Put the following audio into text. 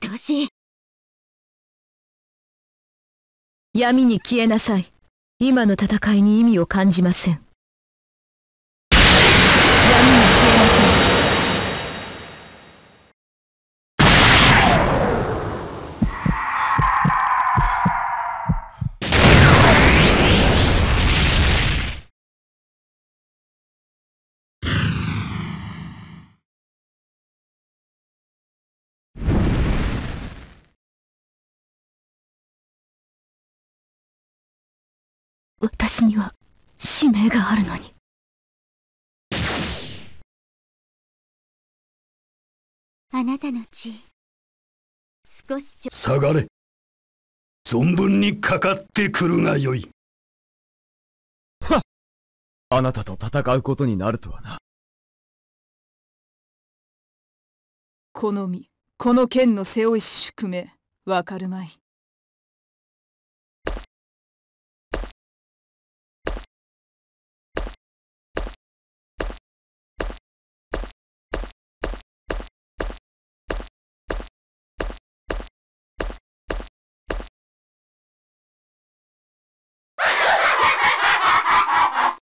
ってほしい。闇に消えなさい。今の戦いに意味を感じません。私には使命があるのに。あなたの血、少しちょ。下がれ。存分にかかってくるがよい。はっあなたと戦うことになるとはな。この身、この剣の背負い宿命、わかるまい。